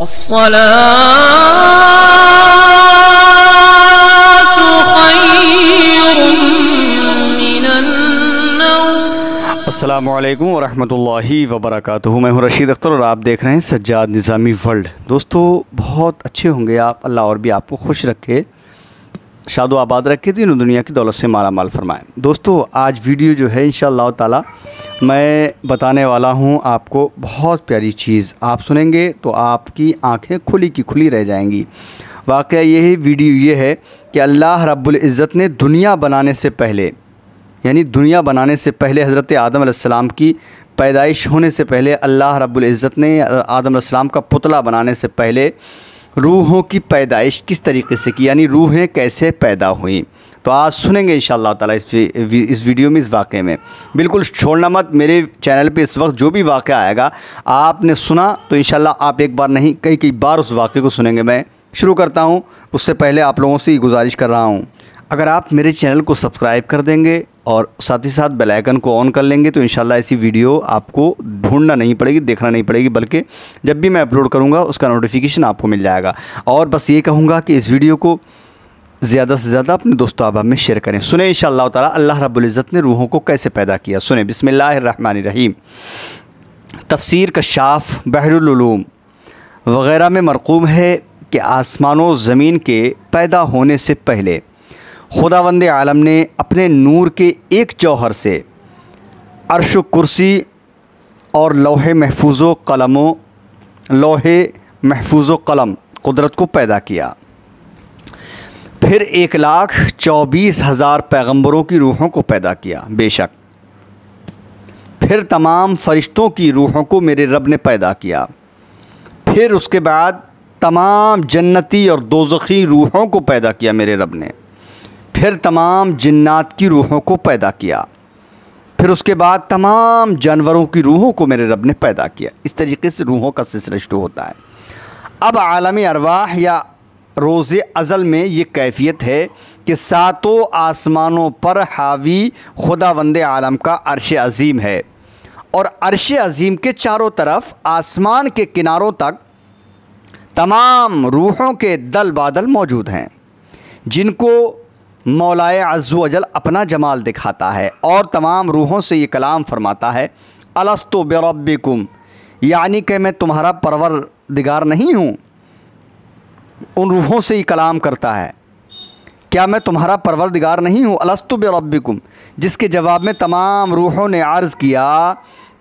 الصلاة خير من النوم السلام علیکم ورحمۃ اللہ وبرکاتہ میں ہوں رشید اختر اور آپ دیکھ رہے ہیں سجاد نظامی ورلڈ دوستو بہت اچھے ہوں گے آپ اللہ اور بھی آپ کو خوش رکھے शादो आबाद रखे तो इन्होंने दुनिया की दौलत से माला माल फरमाए दोस्तों आज वीडियो जो है इन ताला मैं बताने वाला हूँ आपको बहुत प्यारी चीज़ आप सुनेंगे तो आपकी आंखें खुली की खुली रह जाएंगी वाक़ यही वीडियो ये है कि अल्लाह रब्ज़त ने दुनिया बनाने से पहले यानी दुनिया बनाने से पहले हज़रत आदम आसमाम की पैदाइश होने से पहले अल्लाह रब्ज़त ने आदम आसमाम का पुतला बनाने से पहले रूहों की पैदाइश किस तरीके से की यानी रूहें कैसे पैदा हुई तो आज सुनेंगे इन शाह इस इस वीडियो में इस वाक़े में बिल्कुल छोड़ना मत मेरे चैनल पे इस वक्त जो भी वाक़ आएगा आपने सुना तो इन आप एक बार नहीं कई कई बार उस वाक़े को सुनेंगे मैं शुरू करता हूँ उससे पहले आप लोगों से गुजारिश कर रहा हूँ अगर आप मेरे चैनल को सब्सक्राइब कर देंगे और साथ ही साथ बेल आइकन को ऑन कर लेंगे तो इंशाल्लाह ऐसी वीडियो आपको ढूंढना नहीं पड़ेगी देखना नहीं पड़ेगी बल्कि जब भी मैं अपलोड करूँगा उसका नोटिफिकेशन आपको मिल जाएगा और बस ये कहूँगा कि इस वीडियो को ज़्यादा से ज़्यादा अपने दोस्तों अहबाब में शेयर करें सुने इन ताला अल्लाह रब्ज़त ने रूहों को कैसे पैदा किया सुने बसमीम तफसीर कशाफ बहरूम वग़ैरह में मरकूम है कि आसमान ज़मीन के पैदा होने से पहले खुदावंद आलम ने अपने नूर के एक जौहर से अरश कुर्सी और लोहे महफूज कलमों लोहे महफूज कलम कुदरत को पैदा किया फिर एक लाख चौबीस हज़ार पैगम्बरों की रूहों को पैदा किया बेशक फिर तमाम फरिश्तों की रूहों को मेरे रब ने पैदा किया फिर उसके बाद तमाम जन्नती और दोजखी रूहों को पैदा किया मेरे रब ने फिर तमाम जन्ात की रूहों को पैदा किया फिर उसके बाद तमाम जानवरों की रूहों को मेरे रब ने पैदा किया इस तरीके से रूहों का सिलसिला शुरू होता है अब आलमी अरवाह या रोज़ अज़ल में ये कैफियत है कि सातों आसमानों पर हावी खुदा वंद आलम का अरश अज़ीम है और अरश अज़ीम के चारों तरफ आसमान के किनारों तक तमाम रूहों के दल बादल मौजूद हैं जिनको मौलाए अजल अपना जमाल दिखाता है और तमाम रूहों से ये कलाम फरमाता है अलस्तु बेरबिकुम यानी कि मैं तुम्हारा परवर दिगार नहीं हूँ उन रूहों से ये कलाम करता है क्या मैं तुम्हारा परवर दिगार नहीं हूँ अलस्तु बेरबिकुम जिसके जवाब में तमाम रूहों ने अर्ज़ किया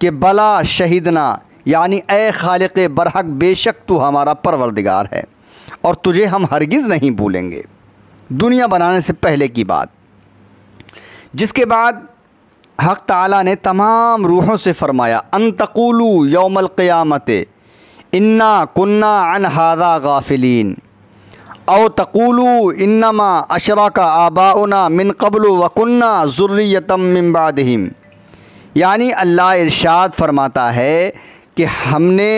कि बला शहीदना यानी ए खालिक बरहक बेशक तू हमारा परवरदिगार है और तुझे हम हरगिज़ नहीं भूलेंगे दुनिया बनाने से पहले की बात जिसके बाद हक़ ताला ने तमाम रूहों से फरमाया अनतकुलू यौमल क़यामत इन्ना कुन्ना अन हादा गाफिलीन औ तकुलू इन्नमा अशरा का आबाउना मिन कबल वकुन्ना ज़ुर्रियतम यानी अल्लाह इरशाद फरमाता है कि हमने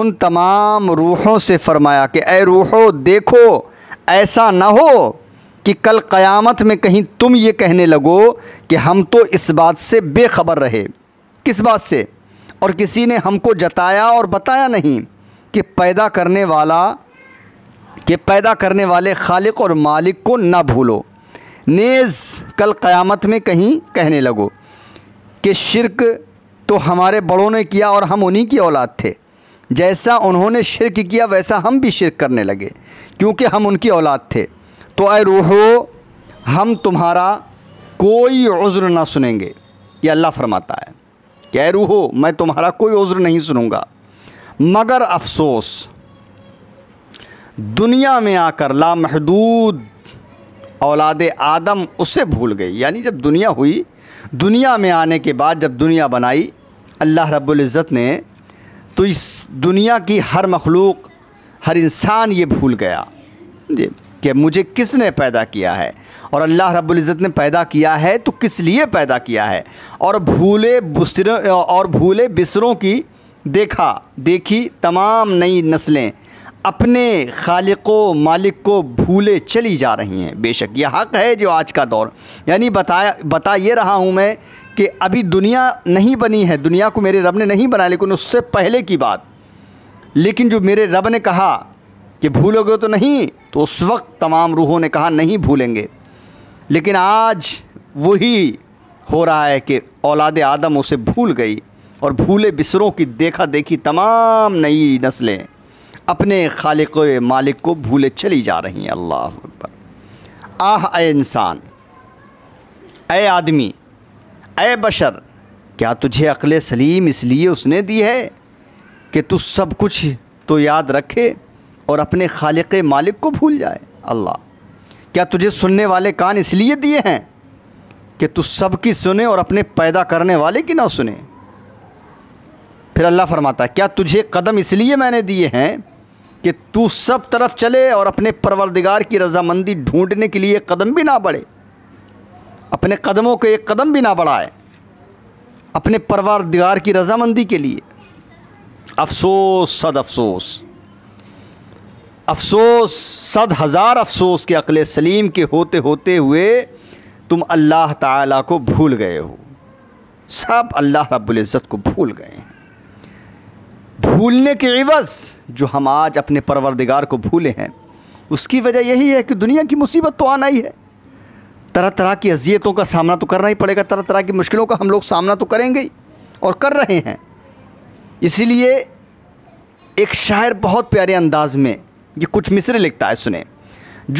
उन तमाम रूहों से फरमाया कि ए रूहो देखो ऐसा ना हो कि कल क़यामत में कहीं तुम ये कहने लगो कि हम तो इस बात से बेखबर रहे किस बात से और किसी ने हमको जताया और बताया नहीं कि पैदा करने वाला कि पैदा करने वाले खालिक और मालिक को ना भूलो नेज़ कल क़यामत में कहीं कहने लगो कि शिरक तो हमारे बड़ों ने किया और हम उन्हीं की औलाद थे जैसा उन्होंने शिरक किया वैसा हम भी शिरक करने लगे क्योंकि हम उनकी औलाद थे तो अय रूहो हम तुम्हारा कोई उज़्र ना सुनेंगे ये अल्लाह फरमाता है कि अय रूहो मैं तुम्हारा कोई उज़्र नहीं सुनूँगा मगर अफसोस दुनिया में आकर लामहदूद औलाद आदम उसे भूल गई यानी जब दुनिया हुई दुनिया में आने के बाद जब दुनिया बनाई अल्लाह रब्बुल इज़्ज़त ने तो इस दुनिया की हर मखलूक हर इंसान ये भूल गया जी कि मुझे किसने पैदा किया है और अल्लाह रब्बुल इज़्ज़त ने पैदा किया है तो किस लिए पैदा किया है और भूले बुसरों और भूले बिसरों की देखा देखी तमाम नई नस्लें अपने खालिक व मालिक को भूले चली जा रही हैं बेशक यह हक़ है जो आज का दौर यानी बताया बता ये रहा हूँ मैं कि अभी दुनिया नहीं बनी है दुनिया को मेरे रब ने नहीं बनाया लेकिन उससे पहले की बात लेकिन जो मेरे रब ने कहा कि भूलोगे तो नहीं तो उस वक्त तमाम रूहों ने कहा नहीं भूलेंगे लेकिन आज वही हो रहा है कि औलाद आदम उसे भूल गई और भूले बिसरों की देखा देखी तमाम नई नस्लें अपने खालिक मालिक को भूले चली जा रही हैं अल्लाह अकबर आह ए इंसान ए आदमी ए बशर क्या तुझे अकल सलीम इसलिए उसने दी है कि तू सब कुछ तो याद रखे और अपने खालिक मालिक को भूल जाए अल्लाह क्या तुझे सुनने वाले कान इसलिए दिए हैं कि तू सब की सुने और अपने पैदा करने वाले की ना सुने फिर अल्लाह फरमाता है क्या तुझे कदम इसलिए मैंने दिए हैं कि तू सब तरफ चले और अपने परवरदिगार की रजामंदी ढूंढने के लिए कदम भी ना बढ़े अपने कदमों को एक कदम भी ना बढ़ाए अपने परवरदिगार की रजामंदी के लिए अफसोस सद अफसोस अफसोस सद हज़ार अफसोस के अकल सलीम के होते होते हुए तुम अल्लाह ताला को भूल गए हो सब अल्लाह रब्बुल इज़्ज़त को भूल गए हैं भूलने के एवज़ जो हम आज अपने परवरदिगार को भूले हैं उसकी वजह यही है कि दुनिया की मुसीबत तो आना ही है तरह तरह की अजियतों का सामना तो करना ही पड़ेगा तरह तरह की मुश्किलों का हम लोग सामना तो करेंगे ही और कर रहे हैं इसीलिए एक शायर बहुत प्यारे अंदाज में ये कुछ मिसरे लिखता है सुने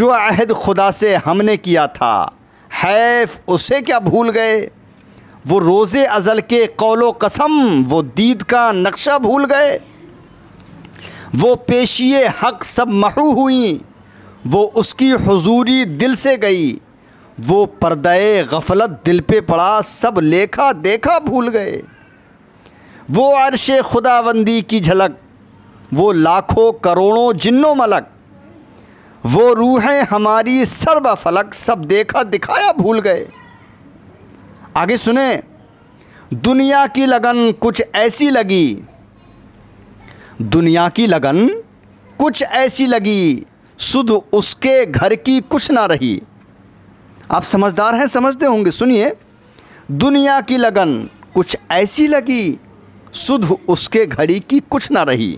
जो अहद खुदा से हमने किया था हैफ उसे क्या भूल गए वो रोज़े अज़ल के कौलो कसम वो दीद का नक्शा भूल गए वो पेशिए हक सब महू हुई वो उसकी हजूरी दिल से गई वो पर्दे गफलत दिल पे पड़ा सब लेखा देखा भूल गए वो अरश खुदाबंदी की झलक वो लाखों करोड़ों जिन्नों मलक वो रूहें हमारी सरबा फलक सब देखा दिखाया भूल गए आगे सुने दुनिया की लगन कुछ ऐसी लगी दुनिया की लगन कुछ ऐसी लगी सुध उसके घर की कुछ ना रही आप समझदार हैं समझते होंगे सुनिए दुनिया की लगन कुछ ऐसी लगी सुध उसके घड़ी की कुछ ना रही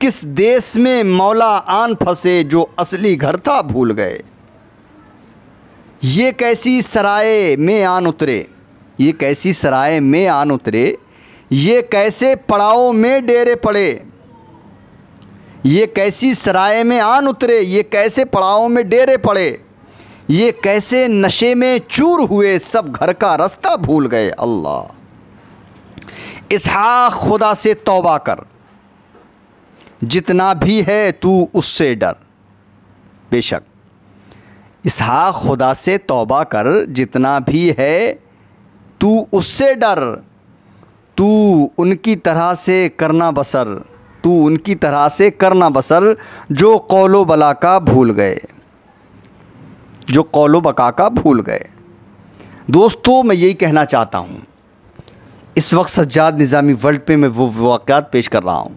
किस देश में मौला आन फंसे जो असली घर था भूल गए ये कैसी सराय में आन उतरे ये कैसी सराय में आन उतरे ये कैसे पड़ाव में डेरे पड़े ये कैसी सराय में आन उतरे ये कैसे पड़ाव में डेरे पड़े ये कैसे नशे में चूर हुए सब घर का रास्ता भूल गए अल्लाह इसहा खुदा से तौबा कर जितना भी है तू उससे डर बेशक इसहा खुदा से तौबा कर जितना भी है तू उससे डर तू उनकी तरह से करना बसर तू उनकी तरह से करना बसर जो कौलो बला का भूल गए जो कौलो बका का भूल गए दोस्तों मैं यही कहना चाहता हूँ इस वक्त सज्जाद निज़ामी वर्ल्ड पे मैं वो वाक़ात पेश कर रहा हूँ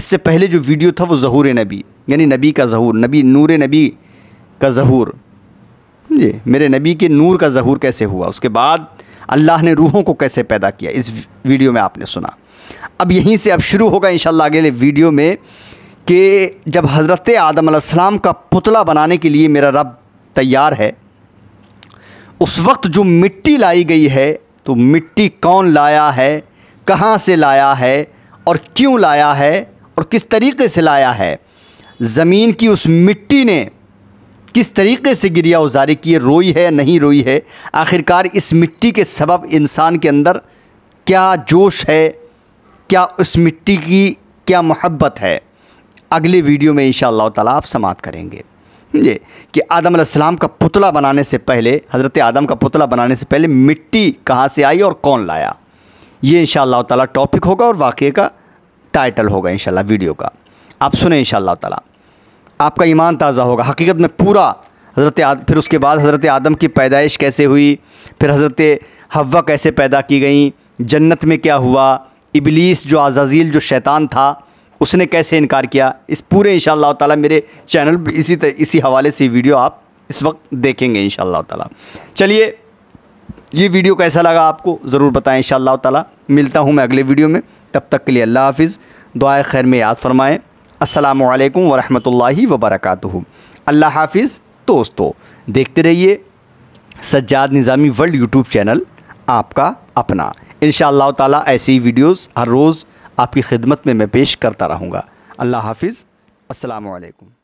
इससे पहले जो वीडियो था वो जहूर नबी यानी नबी का जहूर नबी नूर नबी का जहूर जी मेरे नबी के नूर का जहूर कैसे हुआ उसके बाद अल्लाह ने रूहों को कैसे पैदा किया इस वीडियो में आपने सुना अब यहीं से अब शुरू होगा इन अगले वीडियो में कि जब हज़रत आदम का पुतला बनाने के लिए मेरा रब तैयार है उस वक्त जो मिट्टी लाई गई है तो मिट्टी कौन लाया है कहाँ से लाया है और क्यों लाया है और किस तरीके से लाया है ज़मीन की उस मिट्टी ने किस तरीके से गिरिया उजारी की रोई है नहीं रोई है आखिरकार इस मिट्टी के सबब इंसान के अंदर क्या जोश है क्या उस मिट्टी की क्या मोहब्बत है अगले वीडियो में इन ताला आप समाप्त करेंगे समझे कि आदम सलाम का पुतला बनाने से पहले हज़रत आदम का पुतला बनाने से पहले मिट्टी कहाँ से आई और कौन लाया ये इन ताला टॉपिक होगा और वाक़े का टाइटल होगा इन वीडियो का आप सुने इन ताला आपका ईमान ताज़ा होगा हकीकत में पूरा हज़रत फिर उसके बाद हज़रत आदम की पैदाइश कैसे हुई फिर हज़रत हवा कैसे पैदा की गई जन्नत में क्या हुआ इबलीस जो आजाजील जो शैतान था उसने कैसे इनकार किया इस पूरे इन ताला मेरे चैनल पर इसी इसी हवाले से वीडियो आप इस वक्त देखेंगे इन ताला चलिए ये वीडियो कैसा लगा आपको ज़रूर बताएं इन ताला मिलता हूँ मैं अगले वीडियो में तब तक के लिए अल्लाह हाफिज़ दुआ खैर में याद फरमाएँ अस्सलाम वालेकुम वरहमतुल्लाहि वबरकातुहु अल्लाह हाफिज़ दोस्तों देखते रहिए Sajjad Nizami world YouTube channel आपका अपना इन ताला ऐसी वीडियोस हर रोज़ आपकी खिदमत में मैं पेश करता रहूँगा अल्लाह हाफिज़ अस्सलाम